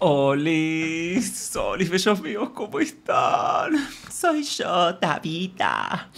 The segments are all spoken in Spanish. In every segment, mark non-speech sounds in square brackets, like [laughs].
Olis, solis bellos míos, ¿cómo están? Soy yo, Tabita.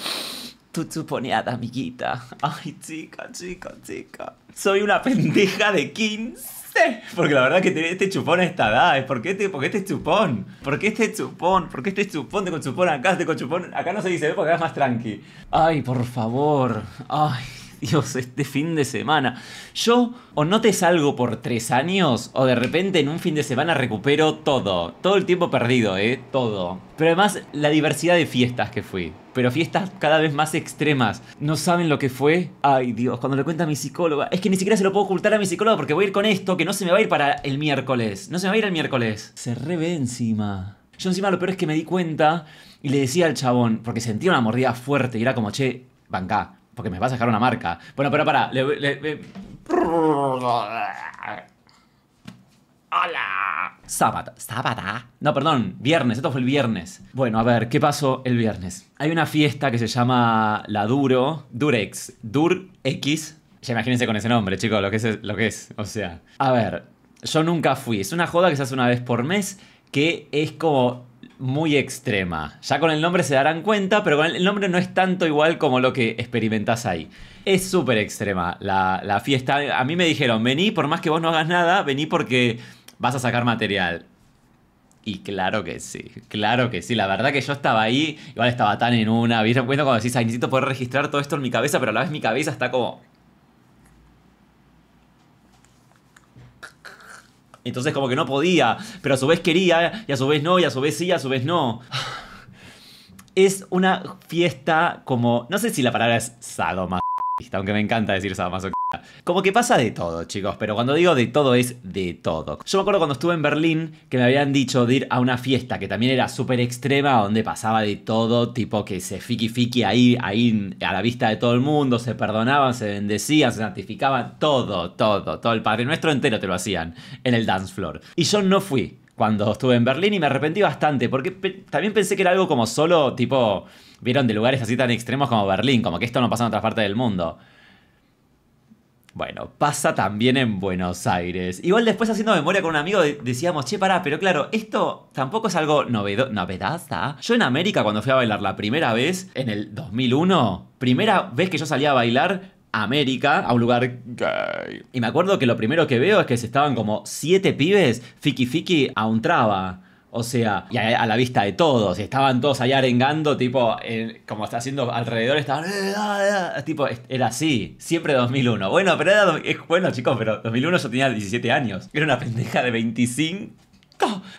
Tu chuponeada, amiguita. Ay, chica, chica, chica. Soy una pendeja de 15. Porque la verdad que tiene este chupón a esta edad. ¿Por qué, este, porque este chupón? ¿Por qué este chupón? ¿Por qué este chupón? Tengo chupón acá, tengo chupón. Acá no se dice, ¿eh? porque es más tranqui. Ay, por favor. Ay, Dios, [laughs] este fin de semana. Yo o no te salgo por tres años, o de repente en un fin de semana recupero todo. Todo el tiempo perdido, ¿eh? Todo. Pero además, la diversidad de fiestas que fui. Pero fiestas cada vez más extremas. ¿No saben lo que fue? Ay Dios, cuando le cuenta a mi psicóloga. Es que ni siquiera se lo puedo ocultar a mi psicóloga porque voy a ir con esto, que no se me va a ir para el miércoles. No se me va a ir el miércoles. Se revé encima. Yo encima lo peor es que me di cuenta y le decía al chabón, porque sentía una mordida fuerte y era como, che, banca. Porque me vas a dejar una marca. Bueno, pero para. Le, ¡Hola! Sábado. ¿Sábado? No, perdón, viernes. Esto fue el viernes. Bueno, a ver, ¿qué pasó el viernes? Hay una fiesta que se llama La Duro. Durex. X Ya imagínense con ese nombre, chicos, lo que es. Lo que es. O sea. A ver, yo nunca fui. Es una joda que se hace una vez por mes que es como muy extrema. Ya con el nombre se darán cuenta, pero con el nombre no es tanto igual como lo que experimentás ahí. Es súper extrema la, fiesta. A mí me dijeron, vení, por más que vos no hagas nada, vení porque vas a sacar material. Y claro que sí, claro que sí. La verdad que yo estaba ahí, igual estaba tan en una. ¿Vieron cuenta cuando decís, necesito poder registrar todo esto en mi cabeza, pero a la vez mi cabeza está como Entonces como que no podía, pero a su vez quería, y a su vez no, y a su vez sí, y a su vez no. Es una fiesta como, no sé si la palabra es sadoma aunque me encanta decir esa sadomasoquista. Como que pasa de todo, chicos, pero cuando digo de todo es de todo. Yo me acuerdo cuando estuve en Berlín que me habían dicho de ir a una fiesta que también era súper extrema, donde pasaba de todo, tipo que se fiki-fiki ahí, ahí a la vista de todo el mundo, se perdonaban, se bendecían, se santificaban, todo, todo, todo el Padre Nuestro entero te lo hacían en el dance floor. Y yo no fui, cuando estuve en Berlín y me arrepentí bastante, porque también pensé que era algo como solo, tipo, vieron de lugares así tan extremos como Berlín, como que esto no pasa en otra parte del mundo. Bueno, pasa también en Buenos Aires. Igual después haciendo memoria con un amigo decíamos, che, pará, pero claro, esto tampoco es algo novedo novedaza. Yo en América cuando fui a bailar la primera vez, en el 2001, primera vez que yo salía a bailar, América, a un lugar gay. Y me acuerdo que lo primero que veo es que se estaban como siete pibes fiki fiki a un traba. O sea, y a, la vista de todos. Y estaban todos allá arengando, tipo, como está haciendo alrededor, estaban. Eh, tipo, era así. Siempre 2001. Bueno, pero era. Bueno, chicos, pero 2001 yo tenía 17 años. Era una pendeja de 25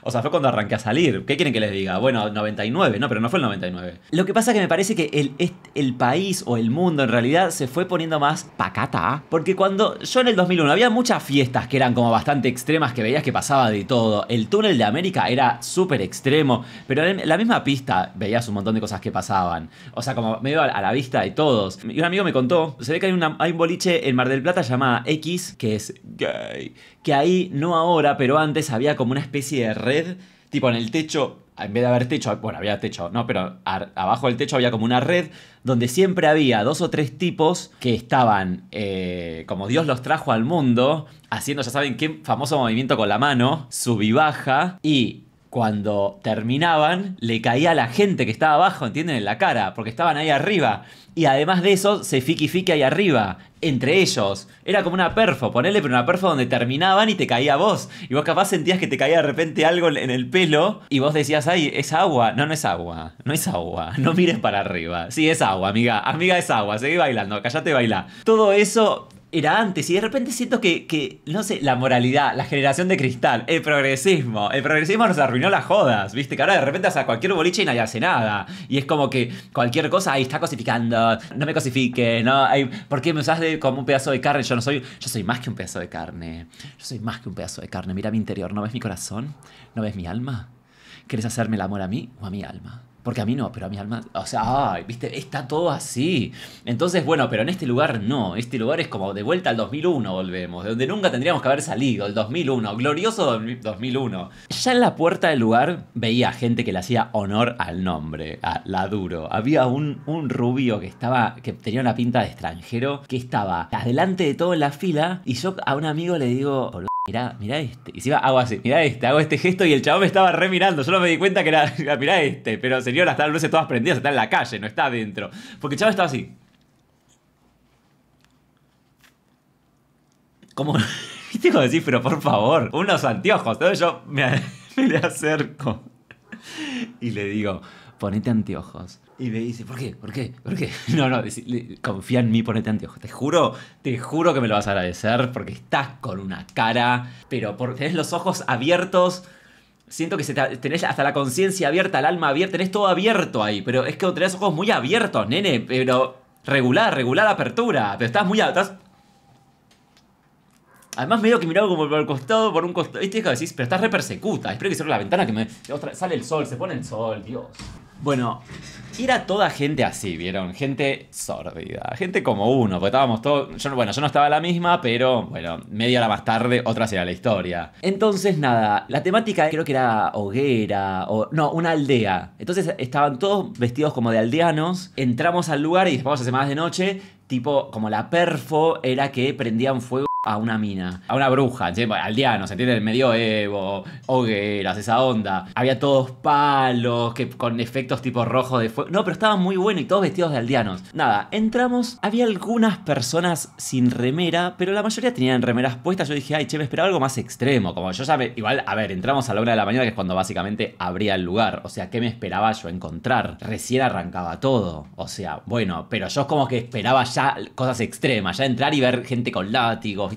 o sea, fue cuando arranqué a salir. ¿Qué quieren que les diga? Bueno, 99, no, pero no fue el 99. Lo que pasa es que me parece que el, el país o el mundo en realidad se fue poniendo más pacata. ¿ah? Porque cuando yo en el 2001 había muchas fiestas que eran como bastante extremas, que veías que pasaba de todo. El túnel de América era súper extremo, pero en la misma pista veías un montón de cosas que pasaban. O sea, como medio a la vista de todos. Y un amigo me contó, se ve que hay, hay un boliche en Mar del Plata llamada X, que es gay. Que ahí, no ahora, pero antes había como una especie de red, tipo en el techo, en vez de haber techo, bueno, había techo, no, pero abajo del techo había como una red donde siempre había dos o tres tipos que estaban, eh, como Dios los trajo al mundo, haciendo, ya saben, qué famoso movimiento con la mano, sub y baja, y cuando terminaban, le caía a la gente que estaba abajo, ¿entienden? En la cara, porque estaban ahí arriba. Y además de eso, se fiki fiki ahí arriba, entre ellos. Era como una perfo, ponerle pero una perfo donde terminaban y te caía vos. Y vos capaz sentías que te caía de repente algo en el pelo y vos decías, ay, es agua. No, no es agua, no es agua, no mires para arriba. Sí, es agua, amiga, amiga es agua, seguí bailando, callate y bailá. Todo eso era antes. Y de repente siento que, no sé, la moralidad, la generación de cristal, el progresismo. El progresismo nos arruinó las jodas, ¿viste? Que ahora de repente vas a cualquier boliche y nadie hace nada. Y es como que cualquier cosa ahí está cosificando. No me cosifique, ¿no? ¿Por qué me usas de, como un pedazo de carne? Yo no soy. Yo soy más que un pedazo de carne. Yo soy más que un pedazo de carne. Mira mi interior. ¿No ves mi corazón? ¿No ves mi alma? quieres hacerme el amor a mí o a mi alma? Porque a mí no, pero a mi alma. O sea, viste, está todo así. Entonces, bueno, pero en este lugar no. Este lugar es como de vuelta al 2001 volvemos, de donde nunca tendríamos que haber salido, el 2001, glorioso 2001. Ya en la puerta del lugar veía gente que le hacía honor al nombre, a la duro. Había un, un rubio que estaba, que tenía una pinta de extranjero, que estaba adelante de todo en la fila y yo a un amigo le digo, mirá, mirá este. Y si va, hago así, mirá este, hago este gesto y el chabón me estaba re mirando. no me di cuenta que era, [laughs] mirá este. Pero señor están las luces todas prendidas, está en la calle, no está adentro. Porque el chabón estaba así. ¿Qué [laughs] viste como decir, pero por favor, unos anteojos. Entonces yo me [laughs] le acerco y le digo, ponete anteojos. Y me dice, ¿por qué? ¿Por qué? ¿Por qué? [laughs] No, no, confía en mí, ponete anteojos. Te juro, te juro que me lo vas a agradecer porque estás con una cara, pero porque tenés los ojos abiertos. Siento que se tenés hasta la conciencia abierta, el alma abierta, tenés todo abierto ahí, pero es que tenés ojos muy abiertos, nene, pero regular, regular apertura, pero estás muy estás... Además medio que miraba como por el costado, por un costado, viste, que decís, pero estás repersecuta espero que cierre la ventana que me... Sale el sol, se pone el sol, Dios. Bueno, era toda gente así, ¿vieron? Gente sórdida, gente como uno, porque estábamos todos. bueno, yo no estaba la misma, pero bueno, media hora más tarde, otra será la historia. Entonces, nada, la temática creo que era hoguera, o. No, una aldea. Entonces estaban todos vestidos como de aldeanos. Entramos al lugar y después vamos a más de noche. Tipo, como la perfo era que prendían fuego a una mina, a una bruja, aldeanos, ¿entiendes? El medioevo, hogueras, esa onda. Había todos palos, que con efectos tipo rojo de fuego. No, pero estaban muy bueno y todos vestidos de aldeanos. Nada, entramos, había algunas personas sin remera, pero la mayoría tenían remeras puestas. Yo dije, ay, che, me esperaba algo más extremo. Como yo ya me... Igual, a ver, entramos a la hora de la mañana, que es cuando básicamente abría el lugar. O sea, ¿qué me esperaba yo encontrar? Recién arrancaba todo. O sea, bueno, pero yo como que esperaba ya cosas extremas, ya entrar y ver gente con látigos,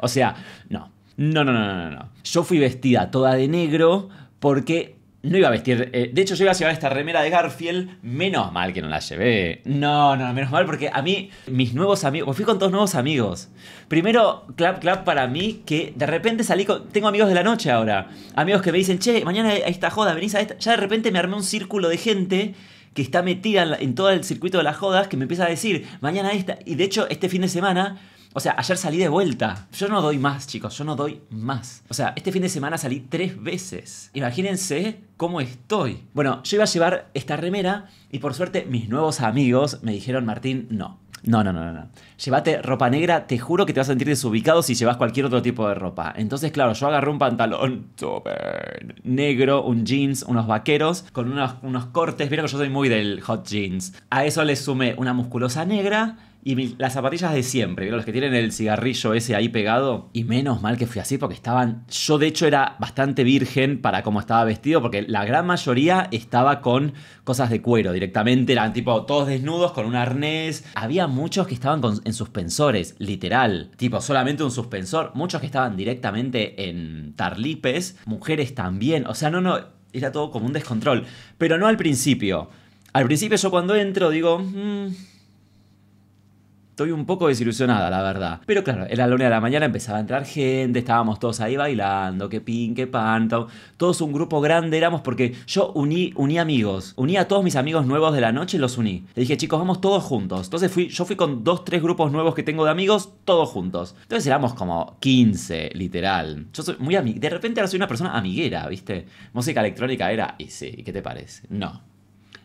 o sea, no. No, no, no, no, no. Yo fui vestida toda de negro porque no iba a vestir. Eh, de hecho, yo iba a llevar esta remera de Garfield. Menos mal que no la llevé. No, no, menos mal porque a mí, mis nuevos amigos. Fui con dos nuevos amigos. Primero, clap, clap para mí, que de repente salí con. Tengo amigos de la noche ahora. Amigos que me dicen, che, mañana hay esta joda, venís a esta. Ya de repente me armé un círculo de gente que está metida en, en todo el circuito de las jodas que me empieza a decir, mañana esta. Y de hecho, este fin de semana o sea, ayer salí de vuelta. Yo no doy más, chicos, yo no doy más. O sea, este fin de semana salí tres veces. Imagínense cómo estoy. Bueno, yo iba a llevar esta remera y por suerte mis nuevos amigos me dijeron, Martín, no. No, no, no, no. Llévate ropa negra, te juro que te vas a sentir desubicado si llevas cualquier otro tipo de ropa. Entonces, claro, yo agarré un pantalón super negro, un jeans, unos vaqueros, con unos, unos cortes. Vieron que yo soy muy del hot jeans. A eso le sumé una musculosa negra y las zapatillas de siempre, Los que tienen el cigarrillo ese ahí pegado. Y menos mal que fui así porque estaban. Yo, de hecho, era bastante virgen para cómo estaba vestido, porque la gran mayoría estaba con cosas de cuero directamente. Eran tipo todos desnudos con un arnés. Había muchos que estaban en suspensores, literal. Tipo, solamente un suspensor. Muchos que estaban directamente en tarlipes. Mujeres también. O sea, no, no. Era todo como un descontrol. Pero no al principio. Al principio yo cuando entro digo, mm, Estoy un poco desilusionada, la verdad. Pero claro, era la luna de la mañana, empezaba a entrar gente, estábamos todos ahí bailando, que pin, qué pan, todos un grupo grande éramos porque yo uní, uní amigos, uní a todos mis amigos nuevos de la noche y los uní. Le dije, chicos, vamos todos juntos. Entonces fui, yo fui con dos, tres grupos nuevos que tengo de amigos, todos juntos. Entonces éramos como 15, literal. Yo soy muy amigo De repente ahora soy una persona amiguera, ¿viste? Música electrónica era, y sí, ¿qué te parece? No.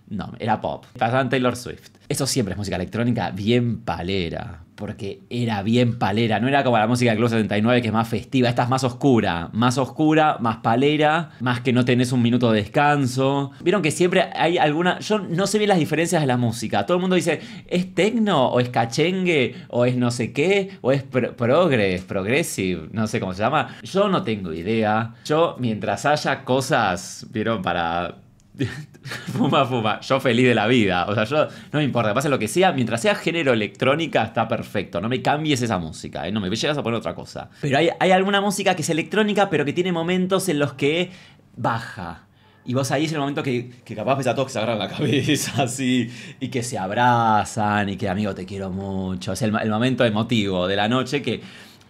No, era pop. Pasaban Taylor Swift. Eso siempre es música electrónica bien palera. Porque era bien palera. No era como la música del Club 79 que es más festiva. Esta es más oscura. Más oscura, más palera. Más que no tenés un minuto de descanso. Vieron que siempre hay alguna... Yo no sé bien las diferencias de la música. Todo el mundo dice, ¿es tecno? ¿O es cachengue? ¿O es no sé qué? ¿O es progres? ¿Progressive? No sé cómo se llama. Yo no tengo idea. Yo, mientras haya cosas, vieron, para [laughs] fuma, fuma. Yo feliz de la vida. O sea, yo no me importa, pase lo que sea. Mientras sea género electrónica, está perfecto. No me cambies esa música. ¿eh? No me llegas a poner otra cosa. Pero hay, alguna música que es electrónica, pero que tiene momentos en los que baja. Y vos ahí es el momento que, que capaz ves a todos que se agarran la [laughs] cabeza, así, y que se abrazan, y que amigo te quiero mucho. Es el, el momento emotivo de la noche que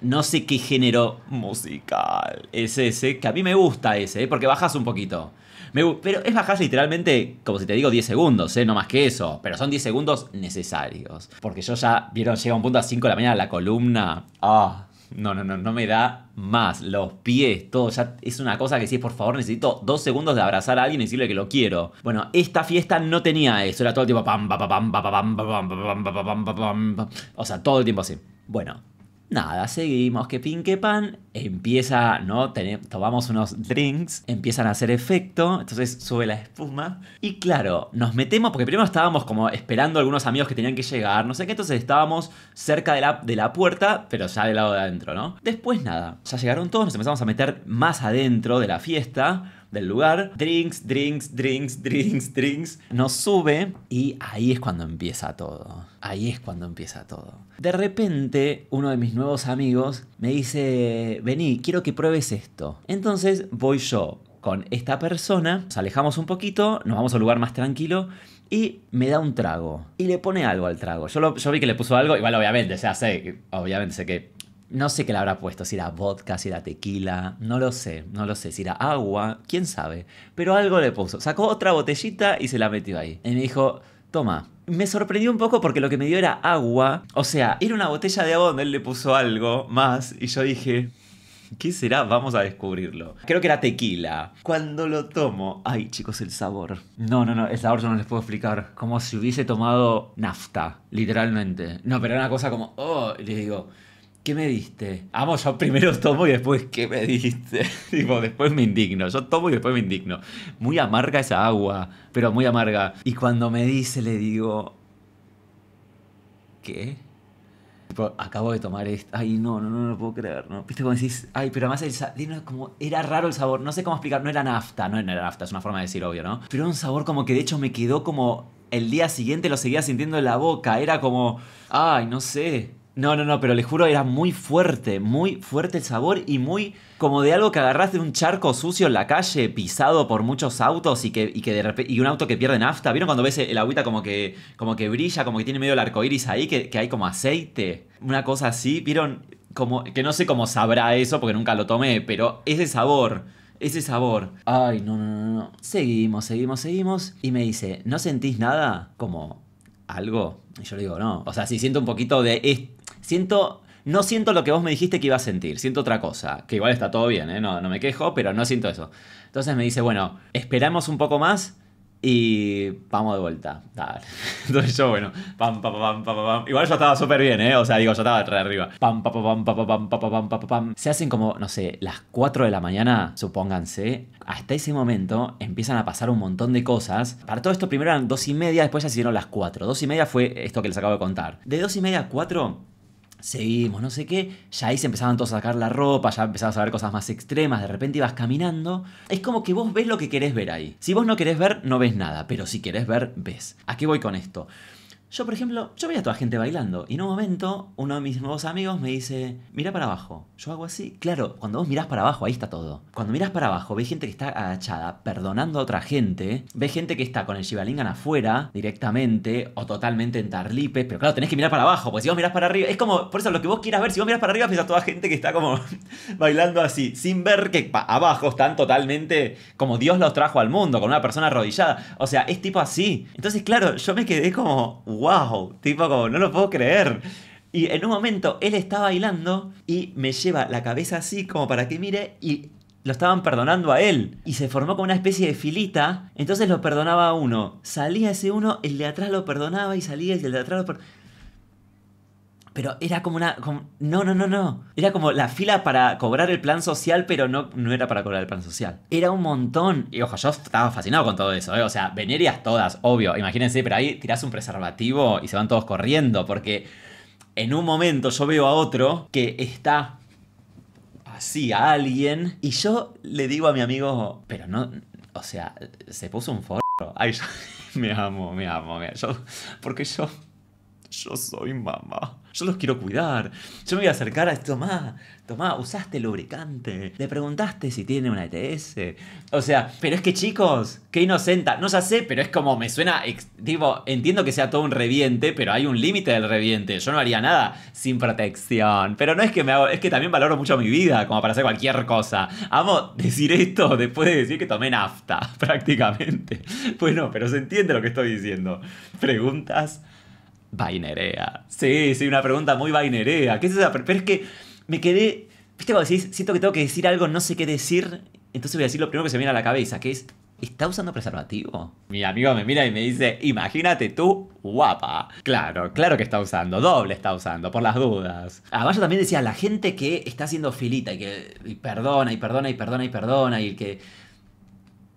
no sé qué género musical es ese, que a mí me gusta ese, ¿eh? porque bajas un poquito pero es bajar literalmente, como si te digo, 10 segundos, ¿eh? no más que eso. Pero son 10 segundos necesarios. Porque yo ya, vieron, llega un punto a 5 de la mañana la columna. Ah. no, no, no, no me da más. Los pies, todo. Ya es una cosa que si es por favor, necesito 2 segundos de abrazar a alguien y decirle que lo quiero. Bueno, esta fiesta no tenía eso. Era todo el tiempo O sea, todo el tiempo así. Bueno, nada, seguimos, que pinque pan, empieza, ¿no? tomamos unos drinks, empiezan a hacer efecto, entonces sube la espuma. Y claro, nos metemos, porque primero estábamos como esperando a algunos amigos que tenían que llegar, no sé qué, entonces estábamos cerca de la, de la puerta, pero ya del lado de adentro, ¿no? Después nada, ya llegaron todos, nos empezamos a meter más adentro de la fiesta del lugar. Drinks, drinks, drinks, drinks, drinks. Nos sube y ahí es cuando empieza todo. Ahí es cuando empieza todo. De repente, uno de mis nuevos amigos me dice, vení, quiero que pruebes esto. Entonces voy yo con esta persona, nos alejamos un poquito, nos vamos a un lugar más tranquilo y me da un trago. Y le pone algo al trago. Yo, vi que le puso algo, igual obviamente, sea, sé, obviamente sé que no sé qué le habrá puesto, si era vodka, si era tequila, no lo sé, no lo sé, si era agua, quién sabe. Pero algo le puso. Sacó otra botellita y se la metió ahí. Y me dijo, toma, me sorprendió un poco porque lo que me dio era agua. O sea, era una botella de agua donde él le puso algo más y yo dije, ¿Qué será? Vamos a descubrirlo. Creo que era tequila. Cuando lo tomo, ay chicos, el sabor. No, no, no, el sabor yo no les puedo explicar. Como si hubiese tomado nafta, literalmente. No, pero era una cosa como, oh, y les digo, ¿Qué me diste? Ah, Vamos, yo primero tomo y después, ¿qué me diste? Digo, [laughs] después me indigno. Yo tomo y después me indigno. Muy amarga esa agua, pero muy amarga. Y cuando me dice, le digo, ¿qué? acabo de tomar esto. Ay, no, no, no, no lo puedo creer, ¿no? Viste como decís, ay, pero además el como, era raro el sabor. No sé cómo explicar, no era nafta, no era nafta, es una forma de decir obvio, ¿no? Pero era un sabor como que de hecho me quedó como el día siguiente lo seguía sintiendo en la boca. Era como, ay, no sé. No, no, no, pero les juro, era muy fuerte, muy fuerte el sabor y muy como de algo que agarras de un charco sucio en la calle, pisado por muchos autos y que, y que de repente, y un auto que pierde nafta. ¿Vieron cuando ves el agüita como que, como que brilla, como que tiene medio el arco iris ahí, que, que hay como aceite? Una cosa así, ¿vieron? Como, que no sé cómo sabrá eso porque nunca lo tomé, pero ese sabor ese sabor. Ay, no, no, no, no. Seguimos, seguimos, seguimos. Y me dice, ¿no sentís nada? Como algo. Y yo le digo, no. O sea, si siento un poquito de siento, no siento lo que vos me dijiste que iba a sentir, siento otra cosa, que igual está todo bien, ¿eh? no, no me quejo, pero no siento eso. Entonces me dice, bueno, esperamos un poco más, y vamos de vuelta. Dale. Entonces yo, bueno, pam, pam, pam, pam, pam. Igual yo estaba súper bien, ¿eh? O sea, digo, yo estaba de arriba. Pam, pam, pam, pam, pam, pam, pam, pam, Se hacen como, no sé, las 4 de la mañana, supónganse. Hasta ese momento empiezan a pasar un montón de cosas. Para todo esto, primero eran 2 y media, después ya se hicieron las 4. 2 y media fue esto que les acabo de contar. De 2 y media a 4 seguimos, no sé qué. Ya ahí se empezaban todos a sacar la ropa, ya empezabas a ver cosas más extremas, de repente ibas caminando. Es como que vos ves lo que querés ver ahí. Si vos no querés ver, no ves nada, pero si querés ver, ves. ¿A qué voy con esto? Yo, por ejemplo, yo veía a toda gente bailando y en un momento uno de mis nuevos amigos me dice, mira para abajo. Yo hago así. Claro, cuando vos mirás para abajo, ahí está todo. Cuando mirás para abajo, ves gente que está agachada, perdonando a otra gente, ves gente que está con el Shibalingan afuera directamente o totalmente en tarlipes, pero claro, tenés que mirar para abajo, porque si vos mirás para arriba, es como, por eso lo que vos quieras ver, si vos mirás para arriba, ves a toda gente que está como [laughs] bailando así, sin ver que abajo están totalmente como Dios los trajo al mundo, con una persona arrodillada. O sea, es tipo así. Entonces, claro, yo me quedé como wow, tipo como, no lo puedo creer. Y en un momento él está bailando y me lleva la cabeza así como para que mire y lo estaban perdonando a él. Y se formó como una especie de filita, entonces lo perdonaba a uno. Salía ese uno, el de atrás lo perdonaba y salía y el de atrás lo perdonaba. Pero era como una... no, no, no, no. Era como la fila para cobrar el plan social, pero no, no era para cobrar el plan social. Era un montón. Y ojo, yo estaba fascinado con todo eso. ¿eh? O sea, venerias todas, obvio. Imagínense, pero ahí tiras un preservativo y se van todos corriendo. Porque en un momento yo veo a otro que está así a alguien. Y yo le digo a mi amigo, pero no... O sea, se puso un forro. Ay, yo, [laughs] me amo, me amo, me amo. Yo, porque yo yo soy mamá. Yo los quiero cuidar. Yo me voy a acercar a Tomá. Tomá, usaste lubricante. Le preguntaste si tiene una ETS. O sea, pero es que chicos, qué inocenta. No ya sé, pero es como me suena. Digo, entiendo que sea todo un reviente, pero hay un límite del reviente. Yo no haría nada sin protección. Pero no es que me hago. Es que también valoro mucho mi vida, como para hacer cualquier cosa. Amo decir esto después de decir que tomé nafta, [laughs] prácticamente. pues no pero se entiende lo que estoy diciendo. Preguntas Vainerea. Sí, sí, una pregunta muy vainerea. ¿Qué es esa? Pero es que me quedé. ¿Viste cuando decís, siento que tengo que decir algo, no sé qué decir? Entonces voy a decir lo primero que se me viene a la cabeza, que es. ¿Está usando preservativo? Mi amigo me mira y me dice, imagínate tú, guapa. Claro, claro que está usando, doble está usando, por las dudas. Ah, también decía, la gente que está haciendo filita y que perdona y perdona y perdona y perdona y que...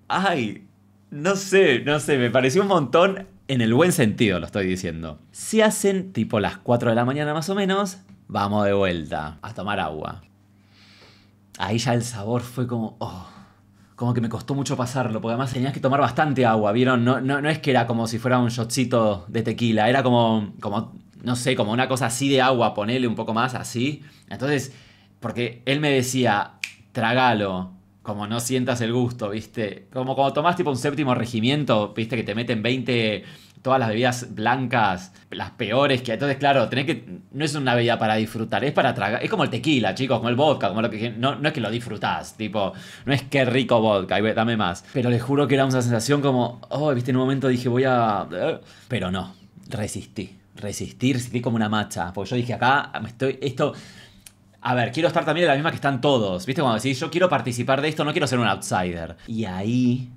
Ay, no sé, no sé, me pareció un montón en el buen sentido lo estoy diciendo. Se hacen tipo las 4 de la mañana más o menos, vamos de vuelta a tomar agua. Ahí ya el sabor fue como, oh, como que me costó mucho pasarlo, porque además tenías que tomar bastante agua, ¿vieron? No, no, no es que era como si fuera un shotcito de tequila, era como, como, no sé, como una cosa así de agua, Ponerle un poco más así. Entonces, porque él me decía, trágalo, como no sientas el gusto, ¿viste? Como cuando tomás tipo un séptimo regimiento, ¿viste? Que te meten 20 todas las bebidas blancas, las peores que entonces claro, tenés que no es una bebida para disfrutar, es para tragar, es como el tequila, chicos, como el vodka, como lo que no, no es que lo disfrutás, tipo, no es que rico vodka, dame más, pero les juro que era una sensación como, oh, viste, en un momento dije, voy a pero no, resistí, resistí, resistí como una macha, porque yo dije, acá me estoy esto a ver, quiero estar también en la misma que están todos. ¿Viste? Cuando decís, yo quiero participar de esto, no quiero ser un outsider. Y ahí...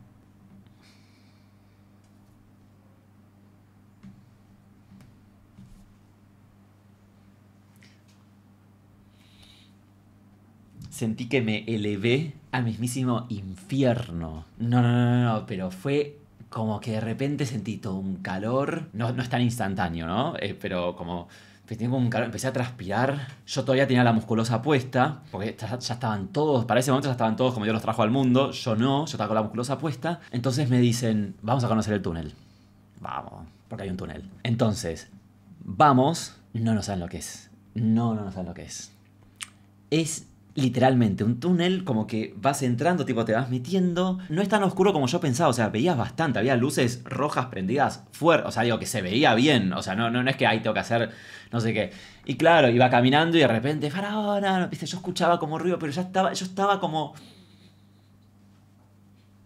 Sentí que me elevé al mismísimo infierno. No, no, no, no, no, pero fue como que de repente sentí todo un calor. No, es tan instantáneo, ¿no? Eh, pero como empecé a transpirar. Yo todavía tenía la musculosa puesta, porque ya, estaban todos, para ese momento ya estaban todos, como yo los trajo al mundo, yo no, yo estaba con la musculosa puesta. Entonces me dicen, vamos a conocer el túnel. Vamos, porque hay un túnel. Entonces, vamos, no nos saben lo que es. No, no nos saben lo que es. Es literalmente un túnel como que vas entrando, tipo te vas metiendo. No es tan oscuro como yo pensaba, o sea, veías bastante, había luces rojas prendidas fuera, o sea, digo que se veía bien, o sea, no, no, es que ahí tengo que hacer no sé qué. Y claro, iba caminando y de repente, faraona, viste, yo escuchaba como ruido, pero ya estaba, yo estaba como...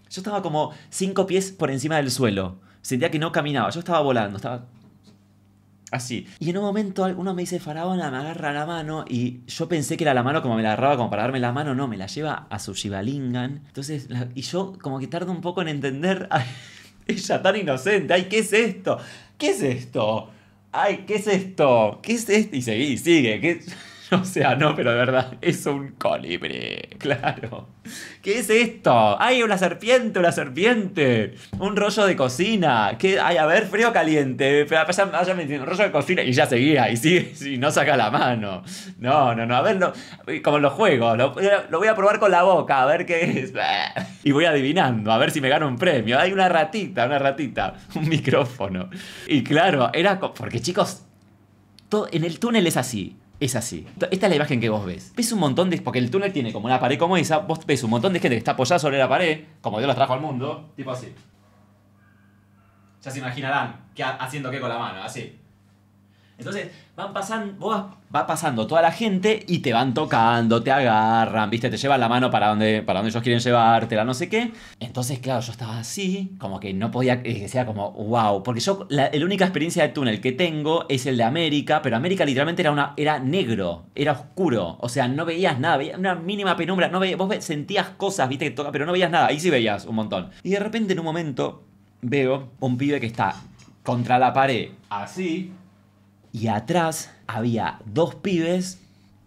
Yo estaba como cinco pies por encima del suelo. Sentía que no caminaba, yo estaba volando, estaba así. Y en un momento uno me dice, Faraona, me agarra la mano y yo pensé que era la mano como me la agarraba como para darme la mano, no, me la lleva a su Shivalingan. Entonces, y yo como que tardo un poco en entender, [laughs] ay, ella tan inocente, ay, ¿qué es esto? ¿Qué es esto? Ay, ¿qué es esto? ¿Qué es esto? Y seguí, sigue, ¿qué [laughs] O sea, no, pero de verdad, es un colibrí, [laughs] claro. ¿Qué es esto? ¡Ay, una serpiente, una serpiente! Un rollo de cocina. ¿Qué? Ay, a ver, frío caliente. Allá, rollo de cocina. Y ya seguía, y sigue, [laughs] y no saca la mano. No, no, no. A ver, no. como los juegos. Lo, voy a probar con la boca, a ver qué es. Y voy adivinando, a ver si me gano un premio. Hay una ratita, una ratita. Un micrófono. Y claro, era. Porque chicos, en el túnel es así es así. Esta es la imagen que vos ves. Ves un montón de. Porque el túnel tiene como una pared como esa, vos ves un montón de gente que está apoyada sobre la pared, como Dios los trajo al mundo, tipo así. Ya se imaginarán que, haciendo qué con la mano, así. Entonces, van pasando, va pasando toda la gente y te van tocando, te agarran, viste, te llevan la mano para donde, para donde ellos quieren llevártela, no sé qué. Entonces, claro, yo estaba así, como que no podía, eh, que sea como, wow, porque yo, la, única experiencia de túnel que tengo es el de América, pero América literalmente era, una, era negro, era oscuro, o sea, no veías nada, veías una mínima penumbra, no veías, vos sentías cosas, viste, que toca, pero no veías nada, ahí sí veías un montón. Y de repente en un momento veo un pibe que está contra la pared, así, y atrás había dos pibes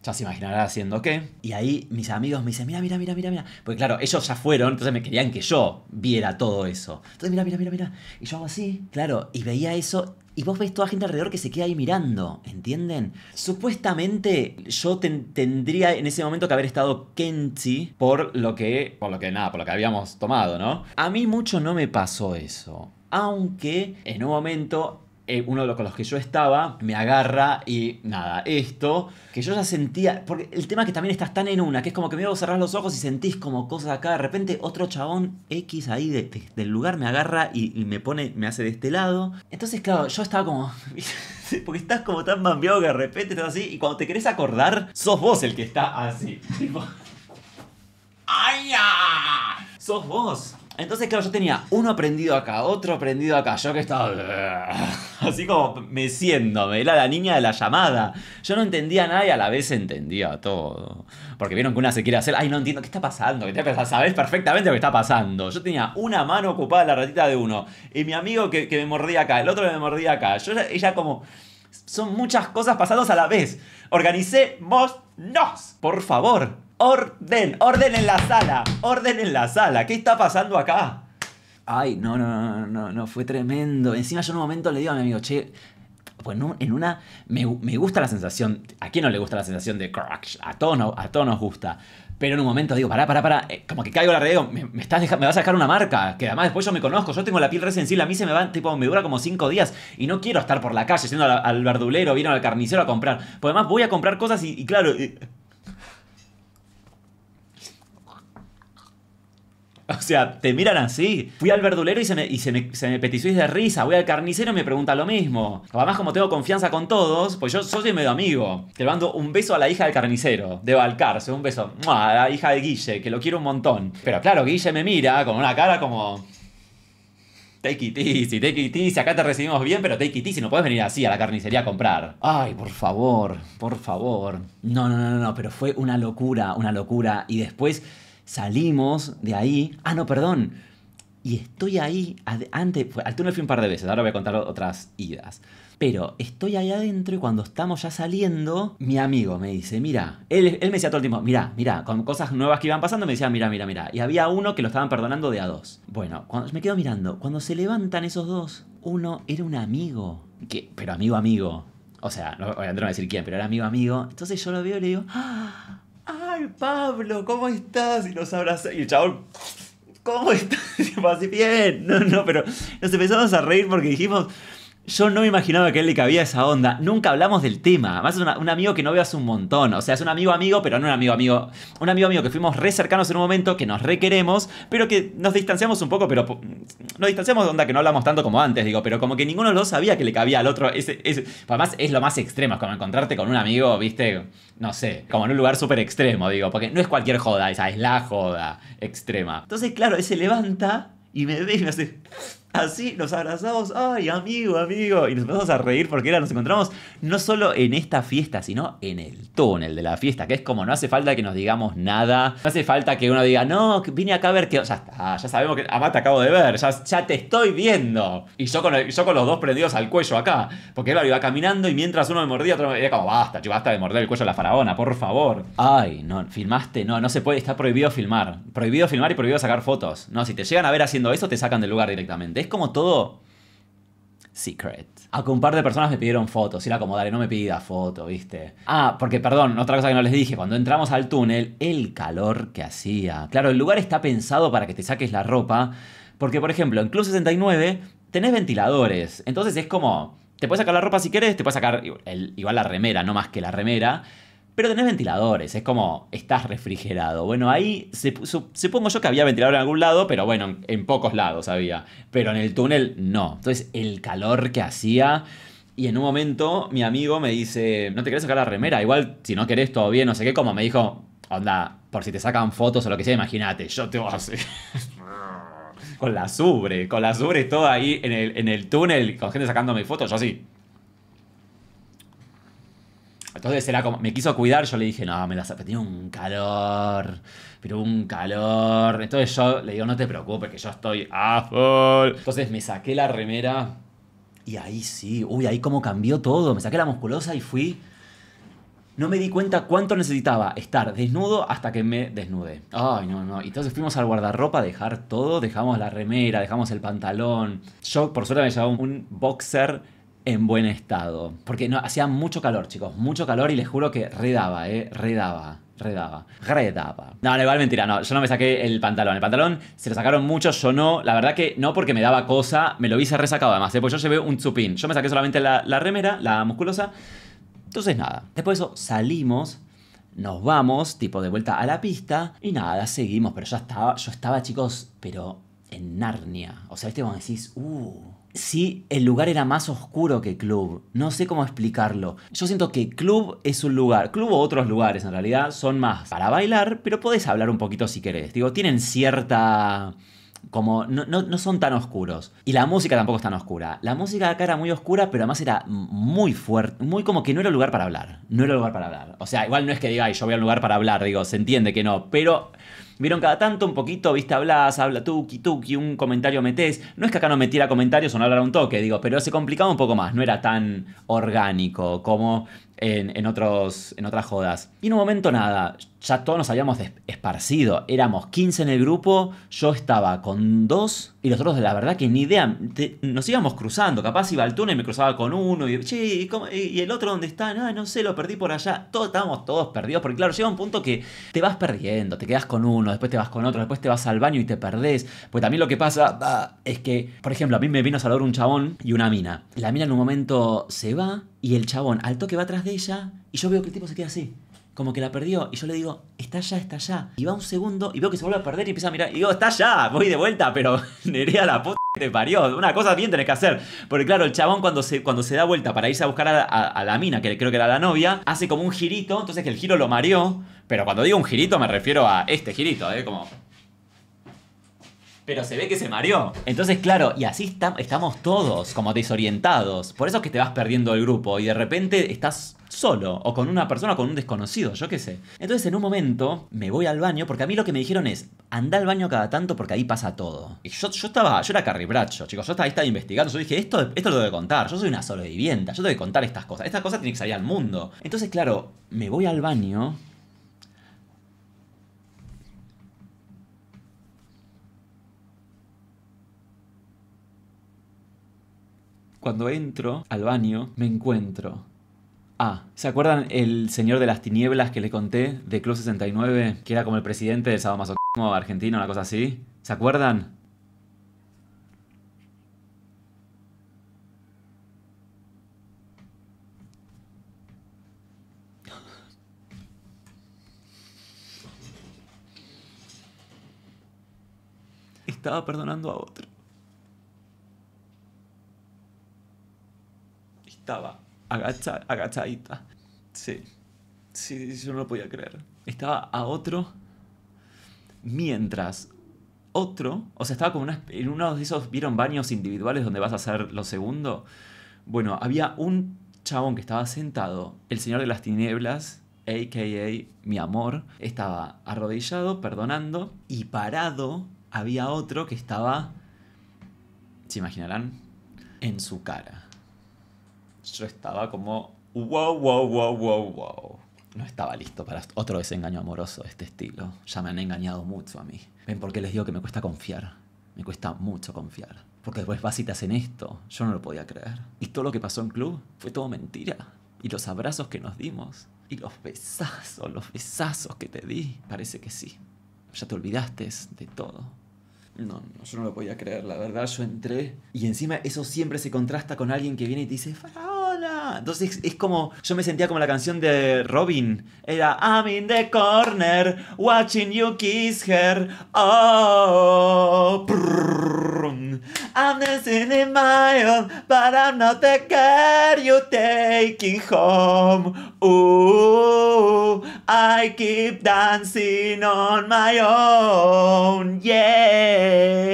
ya se imaginará haciendo qué. Y ahí mis amigos me dicen, mira, mira, mira, mira, mira. Porque claro, ellos ya fueron, entonces me querían que yo viera todo eso. Entonces, mira, mira, mira, mira. Y yo hago así, claro, y veía eso. Y vos ves toda gente alrededor que se queda ahí mirando, ¿entienden? Supuestamente yo tendría en ese momento que haber estado Kenchi por lo que, por lo que nada, por lo que habíamos tomado, ¿no? A mí mucho no me pasó eso. Aunque en un momento eh, uno de los con los que yo estaba me agarra y nada, esto, que yo ya sentía, porque el tema es que también estás tan en una, que es como que me veo cerrar los ojos y sentís como cosas acá, de repente otro chabón X ahí del lugar me agarra y, me pone, me hace de este lado. Entonces, claro, yo estaba como... [laughs] porque estás como tan bambiado que de repente estás así y cuando te querés acordar, sos vos el que está así. [laughs] tipo... ¡Ay! Ah! ¡Sos vos! Entonces, claro, yo tenía uno aprendido acá, otro aprendido acá. Yo que estaba. [laughs] Así como meciéndome. Era la niña de la llamada. Yo no entendía nada y a la vez entendía todo. Porque vieron que una se quiere hacer. Ay, no entiendo qué está pasando. ¿Qué Sabes perfectamente lo que está pasando. Yo tenía una mano ocupada la ratita de uno. Y mi amigo que, me mordía acá. El otro que me mordía acá. Yo, ella como. Son muchas cosas pasadas a la vez. Organicémonos. Por favor. Orden, orden en la sala, orden en la sala. ¿Qué está pasando acá? Ay, no, no, no, no, no, fue tremendo. Encima yo en un momento le digo a mi amigo, che, pues en una, me, gusta la sensación, ¿a quién no le gusta la sensación de crash? A todos, a todos nos gusta. Pero en un momento digo, pará, pará, pará, eh, como que caigo la red, me, estás me vas a dejar una marca, que además después yo me conozco, yo tengo la piel resensible, a mí se me va... tipo, me dura como cinco días y no quiero estar por la calle siendo al, verdulero, vino al carnicero a comprar. Porque además voy a comprar cosas y, claro... [laughs] O sea, te miran así. Fui al verdulero y se me, y de risa. Voy al carnicero y me pregunta lo mismo. Además, como tengo confianza con todos, pues yo, soy medio amigo. Te mando un beso a la hija del carnicero, de Balcarce, un beso a la hija de Guille, que lo quiero un montón. Pero claro, Guille me mira con una cara como take it easy, take it acá te recibimos bien, pero take it easy, no puedes venir así a la carnicería a comprar. Ay, por favor, por favor. No, no, no, no, pero fue una locura, una locura. Y después salimos de ahí, ah, no, perdón, y estoy ahí, antes, al túnel fui un par de veces, ahora voy a contar otras idas. Pero estoy ahí adentro y cuando estamos ya saliendo, mi amigo me dice, mira, él, él me decía todo el tiempo, mira, mira, con cosas nuevas que iban pasando me decía, mira, mira, mira. Y había uno que lo estaban perdonando de a dos. Bueno, cuando, me quedo mirando, cuando se levantan esos dos, uno era un amigo, que, pero amigo, amigo. O sea, no, a no voy a decir quién, pero era amigo, amigo. Entonces yo lo veo y le digo, ¡Ah! ¡Ay, Pablo, ¿cómo estás? Y nos abraza. Y el chabón, ¿cómo estás? [laughs] Y así, bien. No, no, pero nos empezamos a reír porque dijimos, yo no me imaginaba que a él le cabía esa onda. Nunca hablamos del tema. Además, es un amigo que no veo hace un montón. O sea, es un amigo amigo, pero no un amigo amigo. Un amigo amigo que fuimos re cercanos en un momento, que nos requeremos, pero que nos distanciamos un poco, pero nos distanciamos de onda que no hablamos tanto como antes, digo. Pero como que ninguno lo los sabía que le cabía al otro. es pues Además, es lo más extremo. Es como encontrarte con un amigo, viste, no sé, como en un lugar súper extremo, digo. Porque no es cualquier joda esa, es la joda extrema. Entonces, claro, él se levanta y me ve y me hace así nos abrazamos, ay amigo, amigo, y nos empezamos a reír porque ahora nos encontramos no solo en esta fiesta, sino en el túnel de la fiesta, que es como no hace falta que nos digamos nada, no hace falta que uno diga, no, vine acá a ver que, ya está, ya sabemos que, además te acabo de ver, ya, te estoy viendo, y yo con, yo con los dos prendidos al cuello acá, porque él iba caminando y mientras uno me mordía, otro me decía como, basta, yo basta de morder el cuello a la faraona, por favor. Ay, no, filmaste, no, no se puede, está prohibido filmar, prohibido filmar y prohibido sacar fotos, no, si te llegan a ver haciendo eso, te sacan del lugar directamente es como todo secret. A ah, un par de personas me pidieron fotos. si la acomodaré, no me pida foto, ¿viste? Ah, porque, perdón, otra cosa que no les dije. Cuando entramos al túnel, el calor que hacía. Claro, el lugar está pensado para que te saques la ropa. Porque, por ejemplo, en Club 69 tenés ventiladores. Entonces es como, te puedes sacar la ropa si quieres, te puedes sacar igual la remera, no más que la remera. Pero tenés ventiladores, es como estás refrigerado. Bueno, ahí se, supongo yo que había ventilador en algún lado, pero bueno, en, pocos lados había. Pero en el túnel no. Entonces el calor que hacía... Y en un momento mi amigo me dice, no te querés sacar la remera, igual si no querés todo bien, no sé qué, como me dijo, onda, por si te sacan fotos o lo que sea, imagínate, yo te voy a hacer... [laughs] con la subre, con la subre todo ahí en el, en el túnel, con gente sacando sacándome fotos, yo así. Entonces era como, me quiso cuidar, yo le dije, no, me la un calor, pero un calor. Entonces yo le digo, no te preocupes, que yo estoy a full. Entonces me saqué la remera y ahí sí, uy, ahí como cambió todo. Me saqué la musculosa y fui. No me di cuenta cuánto necesitaba estar desnudo hasta que me desnudé. Ay, no, no. Entonces fuimos al guardarropa a dejar todo. Dejamos la remera, dejamos el pantalón. Yo, por suerte, me llevaba un boxer en buen estado. Porque hacía mucho calor, chicos, mucho calor y les juro que redaba, eh, redaba. Redaba, redaba. No, no, igual mentira, no, yo no me saqué el pantalón. El pantalón se lo sacaron mucho. yo no, la verdad que no porque me daba cosa, me lo hubiese resacado además, ¿eh? pues yo llevé un chupín. Yo me saqué solamente la, remera, la musculosa. Entonces nada, después de eso salimos, nos vamos, tipo de vuelta a la pista, y nada, seguimos, pero ya estaba, yo estaba, chicos, pero en Narnia. O sea, viste cuando decís, uh, sí el lugar era más oscuro que club. No sé cómo explicarlo. Yo siento que club es un lugar. Club o otros lugares en realidad son más para bailar, pero podés hablar un poquito si querés. Digo, tienen cierta como no, son tan oscuros. Y la música tampoco es tan oscura. La música acá era muy oscura, pero además era muy fuerte, muy como que no era lugar para hablar. No era lugar para hablar. O sea, igual no es que diga, yo voy a un lugar para hablar, digo, se entiende que no, pero... Vieron cada tanto un poquito, viste, hablas, habla tuki tuki, un comentario metés. No es que acá no metiera comentarios o no hablara un toque, digo, pero se complicaba un poco más, no era tan orgánico como en, otros, en otras jodas. Y en un momento nada, ya todos nos habíamos esparcido. Éramos 15 en el grupo, yo estaba con dos y nosotros, la verdad, que ni idea. nos íbamos cruzando. Capaz iba al túnel y me cruzaba con uno. Y, ¿y, el otro dónde está? No, no sé, lo perdí por allá. Todos estábamos todos perdidos. Porque, claro, llega un punto que te vas perdiendo. Te quedas con uno, después te vas con otro, después te vas al baño y te perdés. Pues también lo que pasa es que, por ejemplo, a mí me vino a saludar un chabón y una mina. La mina en un momento se va y el chabón al toque va atrás de ella. Y yo veo que el tipo se queda así como que la perdió. Y yo le digo, está allá, está allá. Y va un segundo y veo que se vuelve a perder y empieza a mirar. Y digo, está allá, voy de vuelta, pero [laughs] Nerea la puta que te parió. Una cosa bien tenés que hacer. Porque claro, el chabón cuando se, cuando se da vuelta para irse a buscar a, la mina, que creo que era la novia, hace como un girito, entonces que el giro lo mareó. Pero cuando digo un girito me refiero a este girito, ¿eh? Como... Pero se ve que se mareó. Entonces, claro, y así estamos todos como desorientados. Por eso es que te vas perdiendo el grupo y de repente estás solo o con una persona o con un desconocido, yo qué sé. Entonces en un momento me voy al baño porque a mí lo que me dijeron es, anda al baño cada tanto porque ahí pasa todo. Y yo, estaba, yo era carribracho, chicos, yo estaba, ahí investigando, yo dije, esto, esto lo debo contar, yo soy una vivienda, yo debo contar estas cosas, estas cosas tienen que salir al mundo. Entonces claro, me voy al baño, Cuando entro al baño, me encuentro Ah, ¿se acuerdan el señor de las tinieblas que le conté de Club 69? Que era como el presidente del sadomasoquismo argentino, una cosa así. ¿Se acuerdan? Estaba perdonando a otro. Estaba agacha, agachadita. Sí. sí, yo no lo podía creer. Estaba a otro. Mientras otro, o sea, estaba como en uno de esos, ¿vieron baños individuales donde vas a hacer lo segundo? Bueno, había un chabón que estaba sentado, el señor de las tinieblas, a.k.a. mi amor, estaba arrodillado, perdonando, y parado había otro que estaba, se imaginarán, en su cara yo estaba como, wow, wow, wow, wow, wow. No estaba listo para otro desengaño amoroso de este estilo. Ya me han engañado mucho a mí. Ven, por qué les digo que me cuesta confiar. Me cuesta mucho confiar. Porque después vas y te hacen esto. Yo no lo podía creer. Y todo lo que pasó en club fue todo mentira. Y los abrazos que nos dimos. Y los besazos, los besazos que te di. Parece que sí. Ya te olvidaste de todo. No, no, yo no lo podía creer, la verdad. Yo entré. Y encima eso siempre se contrasta con alguien que viene y te dice, entonces es como, yo me sentía como la canción de Robin. Era, I'm in the corner, watching you kiss her. Oh, I'm dancing in my own, but I'm not the girl you taking home. Ooh, I keep dancing on my own, yeah.